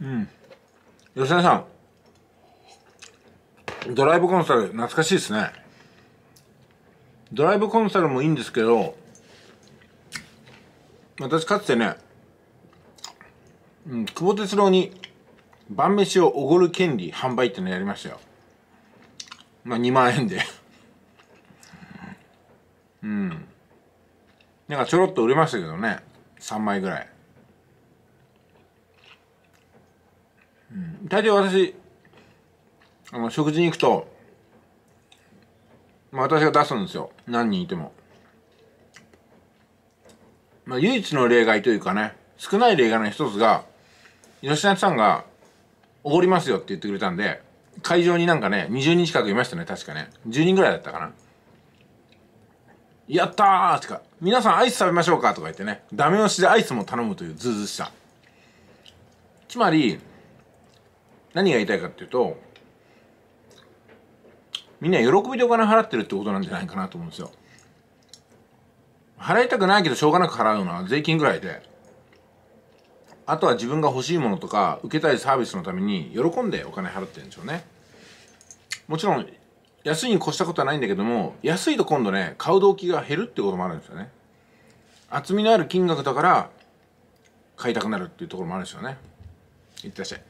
うん吉田さんドライブコンサル懐かしいですねドライブコンサルもいいんですけど私かつてね、うん、久保哲郎に晩飯をおごる権利販売ってのやりましたよまあ2万円でうんなんかちょろっと売れましたけどね3枚ぐらい大抵私あの食事に行くと、まあ、私が出すんですよ何人いても、まあ、唯一の例外というかね少ない例外の一つが吉田さんが「おごりますよ」って言ってくれたんで会場になんかね20人近くいましたね確かね10人ぐらいだったかな「やったー!」とか「皆さんアイス食べましょうか」とか言ってねダメ押しでアイスも頼むというズズーしたつまり何が言いたいかっていうとみんな喜びでお金払ってるってことなんじゃないかなと思うんですよ払いたくないけどしょうがなく払うのは税金ぐらいであとは自分が欲しいものとか受けたいサービスのために喜んでお金払ってるんでしょうねもちろん安いに越したことはないんだけども安いと今度ね買う動機が減るってこともあるんですよね厚みのある金額だから買いたくなるっていうところもあるんですよねいってらっしゃい